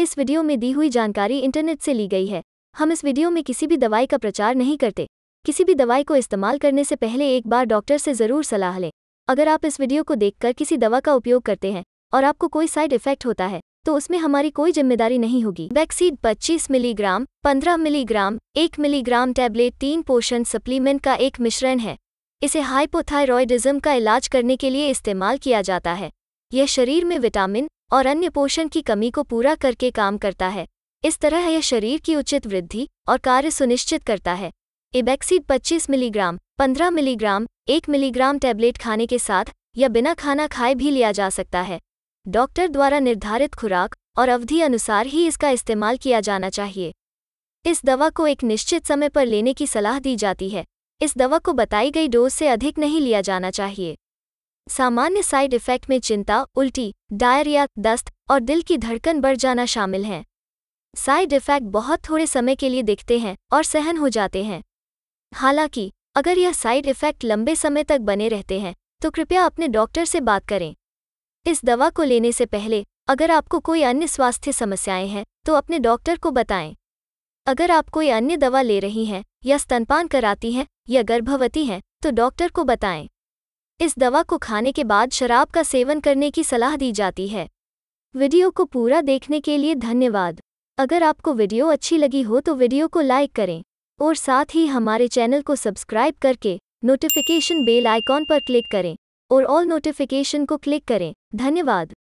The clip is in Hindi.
इस वीडियो में दी हुई जानकारी इंटरनेट से ली गई है हम इस वीडियो में किसी भी दवाई का प्रचार नहीं करते किसी भी दवाई को इस्तेमाल करने से पहले एक बार डॉक्टर से ज़रूर सलाह लें अगर आप इस वीडियो को देखकर किसी दवा का उपयोग करते हैं और आपको कोई साइड इफेक्ट होता है तो उसमें हमारी कोई जिम्मेदारी नहीं होगी vaccine 25 milligram 15 milligram 1 milligram tablet तीन पोषण सप्लीमेंट का एक मिश्रण है इसे हाइपोथायरॉयडिज्म का इलाज करने के लिए इस्तेमाल किया जाता है यह शरीर में विटामिन और अन्य पोषण की कमी को पूरा करके काम करता है इस तरह यह शरीर की उचित वृद्धि और कार्य सुनिश्चित करता है इबेक्सीड 25 मिलीग्राम 15 मिलीग्राम 1 मिलीग्राम टैबलेट खाने के साथ या बिना खाना खाए भी लिया जा सकता है डॉक्टर द्वारा निर्धारित खुराक और अवधि अनुसार ही इसका इस्तेमाल किया जाना चाहिए इस दवा को एक निश्चित समय पर लेने की सलाह दी जाती है इस दवा को बताई गई डोज से अधिक नहीं लिया जाना चाहिए सामान्य साइड इफेक्ट में चिंता उल्टी डायरिया दस्त और दिल की धड़कन बढ़ जाना शामिल हैं साइड इफेक्ट बहुत थोड़े समय के लिए दिखते हैं और सहन हो जाते हैं हालांकि अगर यह साइड इफेक्ट लंबे समय तक बने रहते हैं तो कृपया अपने डॉक्टर से बात करें इस दवा को लेने से पहले अगर आपको कोई अन्य स्वास्थ्य समस्याएं हैं तो अपने डॉक्टर को बताएं अगर आप कोई अन्य दवा ले रही हैं या स्तनपान कराती हैं या गर्भवती हैं तो डॉक्टर को बताएं इस दवा को खाने के बाद शराब का सेवन करने की सलाह दी जाती है वीडियो को पूरा देखने के लिए धन्यवाद अगर आपको वीडियो अच्छी लगी हो तो वीडियो को लाइक करें और साथ ही हमारे चैनल को सब्सक्राइब करके नोटिफिकेशन बेल आइकॉन पर क्लिक करें और ऑल नोटिफिकेशन को क्लिक करें धन्यवाद